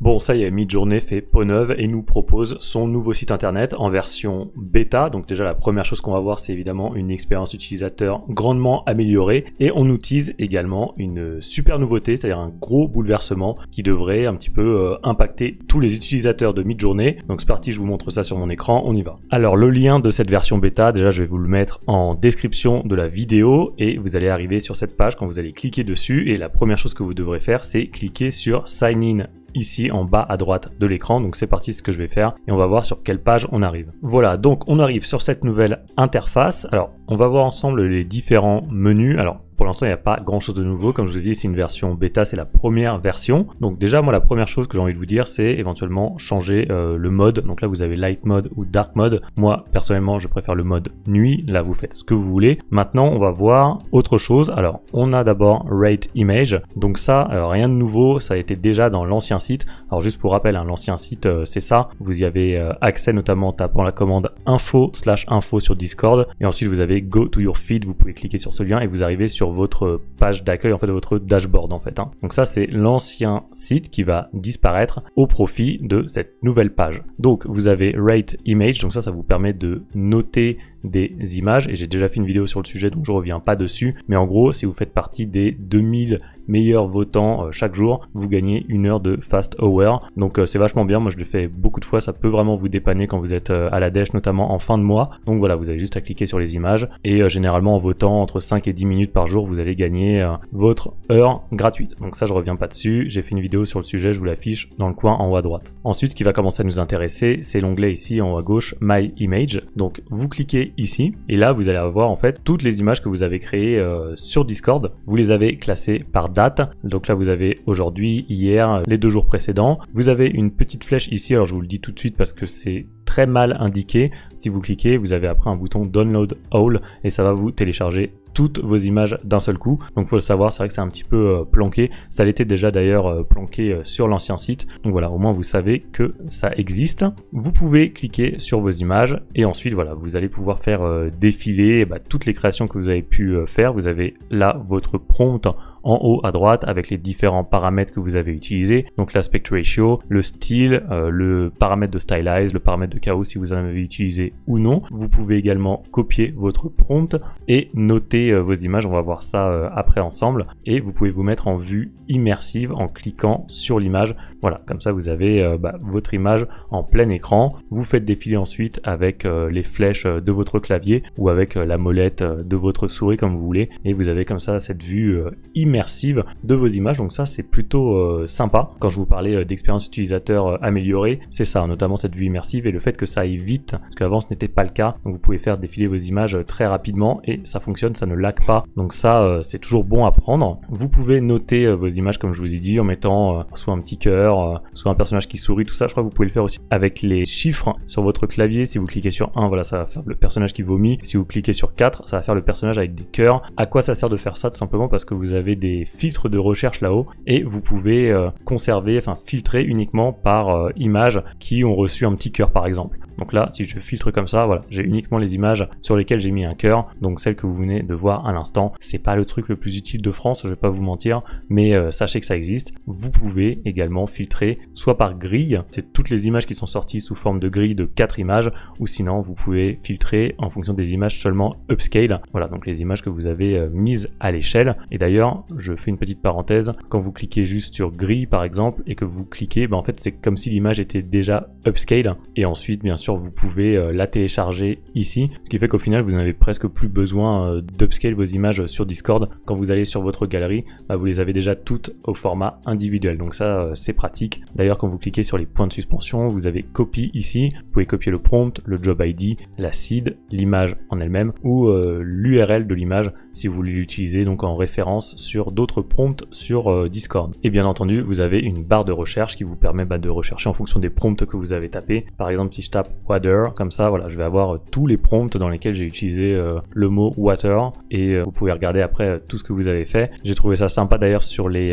Bon, ça y est, Midjourney fait peau neuve et nous propose son nouveau site internet en version bêta. Donc déjà la première chose qu'on va voir, c'est évidemment une expérience utilisateur grandement améliorée et on utilise également une super nouveauté, c'est-à-dire un gros bouleversement qui devrait un petit peu euh, impacter tous les utilisateurs de Midjourney. Donc c'est parti, je vous montre ça sur mon écran, on y va. Alors le lien de cette version bêta, déjà je vais vous le mettre en description de la vidéo et vous allez arriver sur cette page quand vous allez cliquer dessus et la première chose que vous devrez faire, c'est cliquer sur sign in ici en bas à droite de l'écran. Donc c'est parti ce que je vais faire et on va voir sur quelle page on arrive. Voilà, donc on arrive sur cette nouvelle interface. Alors on va voir ensemble les différents menus. Alors pour l'instant, il n'y a pas grand-chose de nouveau. Comme je vous ai dit, c'est une version bêta, c'est la première version. Donc déjà, moi, la première chose que j'ai envie de vous dire, c'est éventuellement changer euh, le mode. Donc là, vous avez light mode ou dark mode. Moi, personnellement, je préfère le mode nuit. Là, vous faites ce que vous voulez. Maintenant, on va voir autre chose. Alors, on a d'abord rate image. Donc ça, euh, rien de nouveau. Ça a été déjà dans l'ancien site. Alors juste pour rappel, hein, l'ancien site, euh, c'est ça. Vous y avez accès notamment en tapant la commande info slash info sur Discord. Et ensuite, vous avez go to your feed. Vous pouvez cliquer sur ce lien et vous arrivez sur votre page d'accueil, en fait, votre dashboard, en fait. Hein. Donc ça, c'est l'ancien site qui va disparaître au profit de cette nouvelle page. Donc vous avez Rate Image, donc ça, ça vous permet de noter des images et j'ai déjà fait une vidéo sur le sujet donc je reviens pas dessus mais en gros si vous faites partie des 2000 meilleurs votants euh, chaque jour vous gagnez une heure de fast hour donc euh, c'est vachement bien moi je le fais beaucoup de fois ça peut vraiment vous dépanner quand vous êtes euh, à la dèche notamment en fin de mois donc voilà vous avez juste à cliquer sur les images et généralement en votant entre 5 et 10 minutes par jour vous allez gagner euh, votre heure gratuite. Donc ça, je reviens pas dessus. J'ai fait une vidéo sur le sujet, je vous l'affiche dans le coin en haut à droite. Ensuite, ce qui va commencer à nous intéresser, c'est l'onglet ici en haut à gauche, My Image. Donc vous cliquez ici et là, vous allez avoir en fait toutes les images que vous avez créées euh, sur Discord. Vous les avez classées par date. Donc là, vous avez aujourd'hui, hier, les deux jours précédents. Vous avez une petite flèche ici. Alors je vous le dis tout de suite parce que c'est très mal indiqué. Si vous cliquez, vous avez après un bouton Download All et ça va vous télécharger toutes vos images d'un seul coup. Donc faut le savoir, c'est vrai que c'est un petit peu euh, planqué. Ça l'était déjà d'ailleurs euh, planqué euh, sur l'ancien site. Donc voilà, au moins vous savez que ça existe. Vous pouvez cliquer sur vos images et ensuite voilà, vous allez pouvoir faire défiler eh ben, toutes les créations que vous avez pu faire. Vous avez là votre prompt en haut à droite avec les différents paramètres que vous avez utilisés, donc l'aspect ratio, le style, euh, le paramètre de stylize, le paramètre de chaos si vous en avez utilisé ou non. Vous pouvez également copier votre prompt et noter euh, vos images, on va voir ça euh, après ensemble, et vous pouvez vous mettre en vue immersive en cliquant sur l'image. Voilà, comme ça vous avez bah, votre image en plein écran, vous faites défiler ensuite avec les flèches de votre clavier ou avec la molette de votre souris comme vous voulez, et vous avez comme ça cette vue immersive immersive de vos images. Donc ça, c'est plutôt euh, sympa. Quand je vous parlais euh, d'expérience utilisateur euh, améliorée, c'est ça, notamment cette vue immersive et le fait que ça aille vite, parce qu'avant ce n'était pas le cas. vous pouvez faire défiler vos images très rapidement et ça fonctionne, ça ne laque pas. Donc ça, c'est toujours bon à prendre. Vous pouvez noter vos images, comme je vous ai dit, en mettant soit un petit cœur, soit un personnage qui sourit, tout ça. Je crois que vous pouvez le faire aussi avec les chiffres sur votre clavier. Si vous cliquez sur 1, voilà, ça va faire le personnage qui vomit. Si vous cliquez sur 4, ça va faire le personnage avec des cœurs. À quoi ça sert de faire ça Tout simplement parce que vous avez des filtres de recherche là-haut et vous pouvez euh, conserver, enfin filtrer uniquement par euh, images qui ont reçu un petit cœur par exemple. Donc là, si je filtre comme ça, voilà, j'ai uniquement les images sur lesquelles j'ai mis un cœur. Donc celles que vous venez de voir à l'instant, c'est pas le truc le plus utile de France, je vais pas vous mentir, mais euh, sachez que ça existe. Vous pouvez également filtrer soit par grille, c'est toutes les images qui sont sorties sous forme de grille de quatre images, ou sinon vous pouvez filtrer en fonction des images seulement upscale. Voilà, donc les images que vous avez euh, mises à l'échelle. Et d'ailleurs, je fais une petite parenthèse, quand vous cliquez juste sur grille par exemple et que vous cliquez, bah, en fait c'est comme si l'image était déjà upscale. Et ensuite, bien sûr, vous pouvez euh, la télécharger ici. Ce qui fait qu'au final, vous n'avez presque plus besoin euh, d'upscale vos images sur Discord. Quand vous allez sur votre galerie, bah, vous les avez déjà toutes au format individuel. Donc ça, euh, c'est pratique. D'ailleurs, quand vous cliquez sur les points de suspension, vous avez copie ici. Vous pouvez copier le prompt, le job ID, la seed, l'image en elle-même ou l'URL de l'image si vous voulez l'utiliser donc en référence sur d'autres prompts sur Discord. Et bien entendu, vous avez une barre de recherche qui vous permet bah, de rechercher en fonction des prompts que vous avez tapé, Par exemple, si je tape water. Comme ça, voilà, je vais avoir euh, tous les prompts dans lesquels j'ai utilisé euh, le mot water et euh, vous pouvez regarder après tout ce que vous avez fait. J'ai trouvé ça sympa d'ailleurs sur les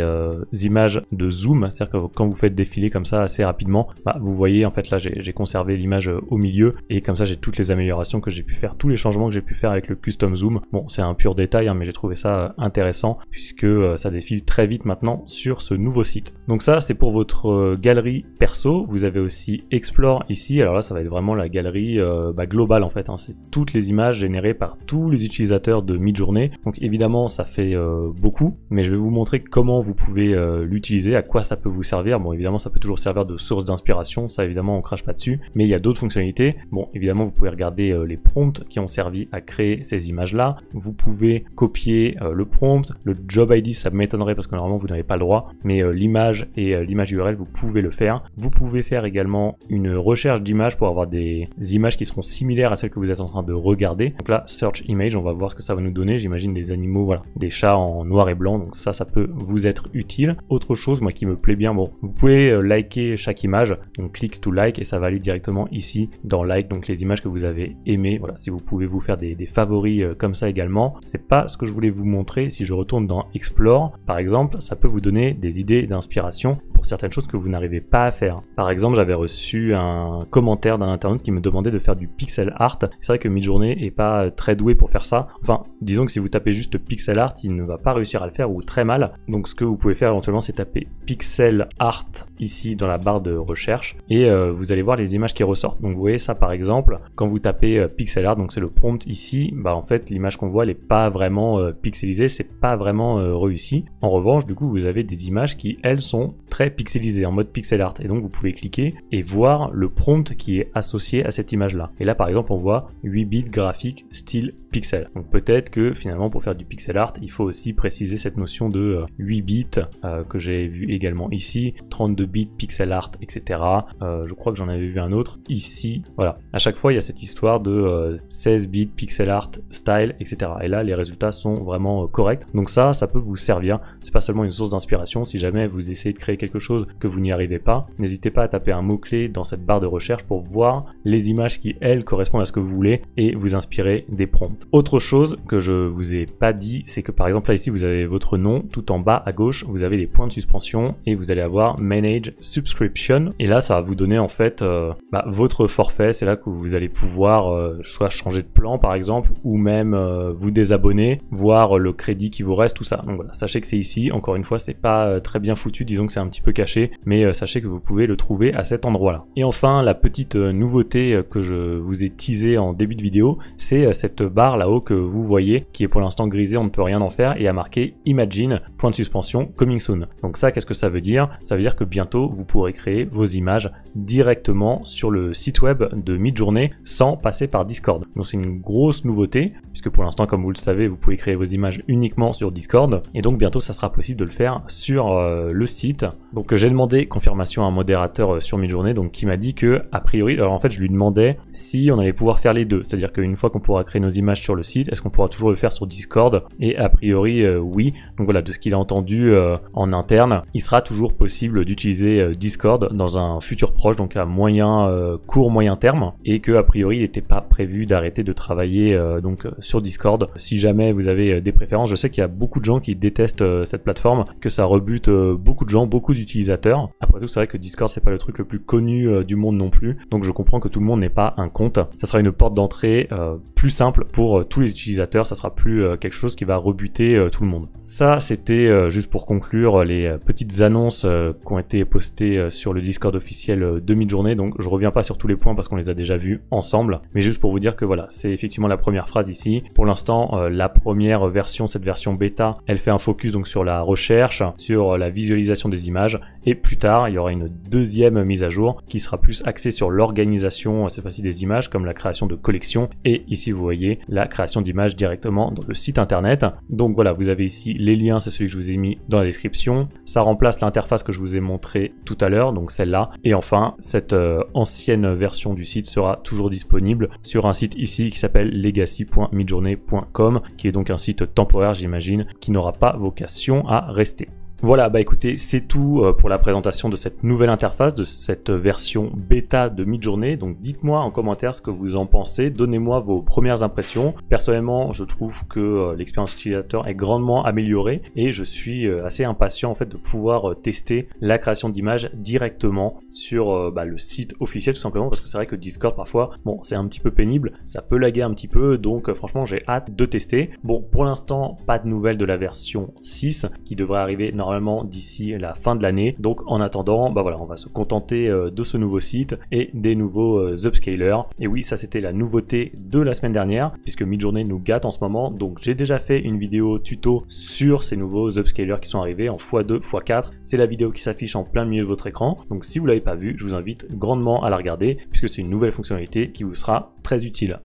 images de zoom, c'est-à-dire que quand vous faites défiler comme ça assez rapidement, bah, vous voyez en fait là j'ai conservé l'image au milieu et comme ça j'ai toutes les améliorations que j'ai pu faire, tous les changements que j'ai pu faire avec le custom zoom. Bon, c'est un pur détail, hein, mais j'ai trouvé ça intéressant puisque ça défile très vite maintenant sur ce nouveau site. Donc ça c'est pour votre galerie perso. Vous avez aussi Explore ici. Alors là ça va être vraiment la galerie euh, bah, globale en fait. Hein. C'est toutes les images générées par tous les utilisateurs de mi journée Donc évidemment, ça fait euh, beaucoup, mais je vais vous montrer comment vous pouvez euh, l'utiliser, à quoi ça peut vous servir. Bon, évidemment, ça peut toujours servir de source d'inspiration, ça évidemment, on crache pas dessus. Mais il y a d'autres fonctionnalités. Bon, évidemment, vous pouvez regarder les prompts qui ont servi à créer ces images-là. Vous pouvez copier le prompt, le job ID, ça m'étonnerait parce que normalement, vous n'avez pas le droit, mais l'image et l'image URL, vous pouvez le faire. Vous pouvez faire également une recherche d'image pour avoir des images qui seront similaires à celles que vous êtes en train de regarder. Donc là, search image, on va voir ce que ça va nous donner. J'imagine des animaux, voilà, des chats en noir et blanc. Donc ça, ça peut vous être utile. Autre chose, moi qui me plaît bien, bon, vous pouvez euh, liker chaque image. Donc clique to like et ça va aller directement ici dans like. Donc les images que vous avez aimées. Voilà, si vous pouvez vous faire des, des favoris euh, comme ça également. C'est pas ce que je voulais vous montrer. Si je retourne dans Explore, par exemple, ça peut vous donner des idées d'inspiration certaines choses que vous n'arrivez pas à faire. Par exemple, j'avais reçu un commentaire dans l'internet qui me demandait de faire du pixel art. C'est vrai que Midjourney est pas très doué pour faire ça. Enfin, disons que si vous tapez juste pixel art, il ne va pas réussir à le faire ou très mal. Donc ce que vous pouvez faire éventuellement, c'est taper pixel art ici dans la barre de recherche et euh, vous allez voir les images qui ressortent. Donc vous voyez ça par exemple, quand vous tapez euh, pixel art, donc c'est le prompt ici, bah en fait l'image qu'on voit elle est pas vraiment pixelisée, euh, pixelisée, c'est pas vraiment réussi. En revanche, du coup, vous avez des images qui elles sont pixelisé, en mode pixel art. Et donc vous pouvez cliquer et voir le prompt qui est associé à cette image-là. Et là par exemple on voit 8 bits graphique style pixel. Donc peut-être que finalement pour faire du pixel art, il faut aussi préciser cette notion de 8 euh, bits euh, que j'ai vu également ici, 32 bits pixel art, etc. Euh, je crois que j'en avais vu un autre ici. Voilà. À chaque fois il y a cette histoire de 16 bits pixel art style, etc. Et là les résultats sont vraiment corrects. Donc ça, ça peut vous servir. C'est pas seulement une source d'inspiration. Si jamais vous essayez de créer quelque chose que vous n'y arrivez pas, n'hésitez pas à taper un mot-clé dans cette barre de recherche pour voir les images qui, elles, correspondent à ce que vous voulez et vous inspirer des prompts. Autre chose que je vous ai pas dit, c'est que par exemple là ici vous avez votre nom, tout en bas à gauche vous avez des points de suspension et vous allez avoir Manage Subscription et là ça va vous donner en fait euh, bah, votre forfait, c'est là que vous allez pouvoir euh, soit changer de plan par exemple ou même euh, vous désabonner, voir le crédit qui vous reste, tout ça. Donc voilà, sachez que c'est ici, encore une fois c'est pas très bien foutu, disons que c'est un petit peu caché, mais euh, sachez que vous pouvez le trouver à cet endroit-là. Et enfin, la petite euh, nouveauté euh, que je vous ai teasé en début de vidéo, c'est cette barre là-haut que vous voyez, qui est pour l'instant grisée, on ne peut rien en faire, et a marqué Imagine, point de suspension, coming soon. Donc ça, qu'est-ce que ça veut dire Ça veut dire que bientôt, vous pourrez créer vos images directement sur le site web de journée sans passer par Discord. Donc c'est une grosse nouveauté, puisque pour l'instant, comme vous le savez, vous pouvez créer vos images uniquement sur Discord, et donc bientôt, ça sera possible de le faire sur le site donc euh, j'ai demandé confirmation à un modérateur euh, sur mi-journée donc qui m'a dit que a priori, alors en fait je lui demandais si on allait pouvoir faire les deux, c'est-à-dire qu'une fois qu'on pourra créer nos images sur le site, est-ce qu'on pourra toujours le faire sur Discord Et a priori euh, oui. Donc voilà, de ce qu'il a entendu en interne, il sera toujours possible d'utiliser Discord dans un futur proche, donc à moyen court moyen terme, et que a priori il n'était pas prévu d'arrêter de travailler donc sur Discord. Si jamais vous avez des préférences, je sais qu'il y a beaucoup de gens qui détestent cette plateforme, que ça rebute beaucoup de gens, beaucoup de utilisateurs. Après tout, c'est vrai que Discord, c'est pas le truc le plus connu euh, du monde non plus, donc je comprends que tout le monde n'ait pas un compte. Ça sera une porte d'entrée euh, plus simple pour euh, tous les utilisateurs, ça sera plus quelque chose qui va rebuter tout le monde. Ça, c'était juste pour conclure les petites annonces qui ont été postées sur le Discord officiel demi journée donc je reviens pas sur tous les points parce qu'on les a déjà vus ensemble, mais juste pour vous dire que voilà, c'est effectivement la première phrase ici. Pour l'instant, la première version, cette version bêta, elle fait un focus donc sur la recherche, sur la visualisation des images, et plus tard, il y aura une deuxième mise à jour qui sera plus axée sur l'organisation, euh, cette fois-ci des images, comme la création de collections. Et ici, vous voyez la création d'images directement dans le site internet. Donc voilà, vous avez ici les liens, c'est celui que je vous ai mis dans la description. Ça remplace l'interface que je vous ai montré tout à l'heure, donc celle-là. Et enfin, cette euh, ancienne version du site sera toujours disponible sur un site ici qui s'appelle legacy.midjourney.com, qui est donc un site temporaire, j'imagine, qui n'aura pas vocation à rester. Voilà, bah écoutez, c'est tout euh, pour la présentation de cette nouvelle interface, de cette version bêta de mid-journée. Donc dites-moi en commentaire ce que vous en pensez, donnez-moi vos premières impressions. Personnellement, je trouve que euh, l'expérience utilisateur est grandement améliorée et je suis euh, assez impatient en fait de pouvoir tester la création d'images directement sur bah, le site officiel tout simplement parce que c'est vrai que Discord parfois, bon, c'est un petit peu pénible, ça peut laguer un petit peu, donc franchement, j'ai hâte de tester. Bon, pour l'instant, pas de nouvelles de la version 6 qui devrait arriver normalement normalement d'ici la fin de l'année. Donc en attendant, bah voilà, on va se contenter euh, de ce nouveau site et des nouveaux euh, upscalers. Et oui, ça c'était la nouveauté de la semaine dernière, puisque mid-journée nous gâte en ce moment. Donc j'ai déjà fait une vidéo tuto sur ces nouveaux upscalers qui sont arrivés en x2, x4. C'est la vidéo qui s'affiche en plein milieu de votre écran. Donc si vous l'avez pas vu, je vous invite grandement à la regarder, puisque c'est une nouvelle fonctionnalité qui vous sera très utile.